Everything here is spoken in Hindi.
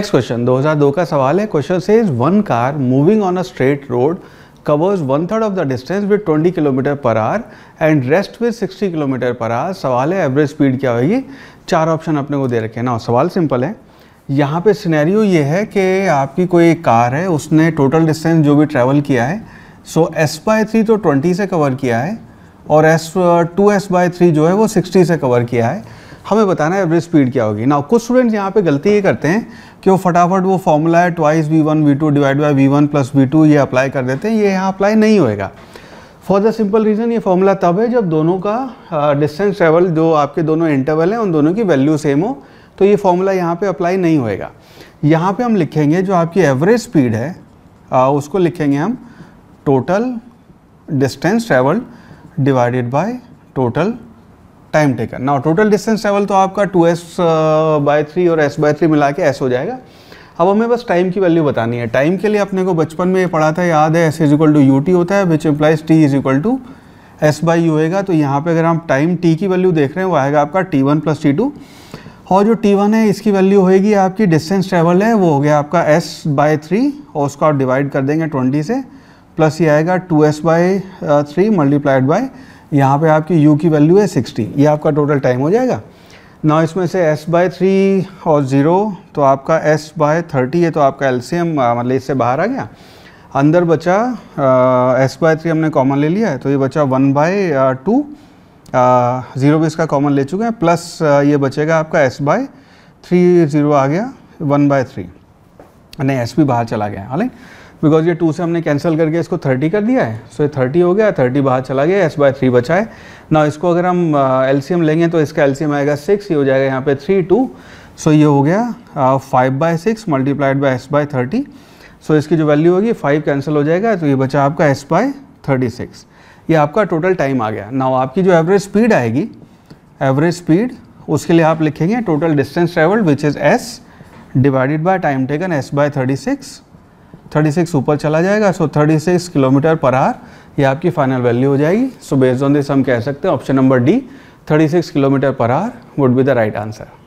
नेक्स्ट क्वेश्चन 2002 का सवाल है क्वेश्चन से one car moving on a straight road covers one third of the distance with 20 kilometre per hour and rest with 60 kilometre per hour सवाल है एवरेज स्पीड क्या होगी चार ऑप्शन अपने को दे रखे हैं ना सवाल सिंपल है यहाँ पे सिनेरियो ये है कि आपकी कोई एक कार है उसने टोटल डिस्टेंस जो भी ट्रैवल किया है सो एस बाय थ्री तो 20 से कवर किया है और S two S by three जो है वो 60 से कवर किया है हमें बताना है एवरेज स्पीड क्या होगी ना कुछ स्टूडेंट्स यहाँ पे गलती ये करते हैं कि वो फटाफट वो फॉर्मूला है twice V one V two divide by V one plus V two ये अप्लाई कर देते हैं ये यहाँ अप्लाई नहीं होएगा फॉर द सिंपल रीज़न ये फॉर्मूला तब है जब दोनों का डिस्टेंस ट्रेवल जो आपके दोनों इंटरवल हैं उन दोनों की वैल्यू सेम हो तो ये फॉर्मूला यहाँ पर अप्लाई नहीं होएगा यहाँ पर हम लिखेंगे जो आपकी एवरेज स्पीड है आ, उसको लिखेंगे हम total distance travel divided by total time taken now total distance travel तो आपका टू एस बाय थ्री और एस बाय थ्री मिला के एस हो जाएगा अब हमें बस टाइम की वैल्यू बतानी है टाइम के लिए अपने को बचपन में ये पढ़ा था याद है S is equal to U T होता है which implies T is equal to S by U होएगा तो यहाँ पे अगर हम टाइम टी की वैल्यू देख रहे हैं वो आएगा आपका T one plus T two और जो टी वन है इसकी वैल्यू होएगी आपकी डिस्टेंस ट्रेवल है वो हो गया आपका एस बाय थ्री और उसको आप डिवाइड कर देंगे ट्वेंटी से प्लस ये आएगा two S by three multiplied by यहाँ पे आपकी u की वैल्यू है सिक्सटी ये आपका टोटल टाइम हो जाएगा ना इसमें से s बाय थ्री और ज़ीरो तो आपका s बाय थर्टी है तो आपका एल्सीयम मतलब इससे बाहर आ गया अंदर बचा एस बाय थ्री हमने कॉमन ले लिया है तो ये बचा वन बाय टू ज़ीरो भी इसका कॉमन ले चुके हैं प्लस ये बचेगा आपका एस बाय थ्री ज़ीरो आ गया वन बाय थ्री नहीं एस पी बाहर चला गया हालांकि बिकॉज ये टू से हमने कैंसिल करके इसको थर्टी कर दिया है सो so, ये थर्टी हो गया थर्टी बाहर चला गया एस बाय थ्री बचा है ना इसको अगर हम एल uh, लेंगे तो इसका एल आएगा सिक्स ये हो जाएगा यहाँ पे थ्री टू सो ये हो गया five by six multiplied by S by thirty so इसकी जो वैल्यू होगी फाइव कैंसिल हो जाएगा तो ये बचा आपका एस बाय थर्टी सिक्स ये आपका टोटल टाइम आ गया ना आपकी जो एवरेज स्पीड आएगी एवरेज स्पीड उसके लिए आप लिखेंगे total distance travelled which is S divided by time taken S by thirty six thirty six ऊपर चला जाएगा so thirty six kilometre per hour ये आपकी फाइनल वैल्यू हो जाएगी सो बेस्ड ऑन दिस हम कह सकते हैं option number D thirty six kilometre per hour would be the right answer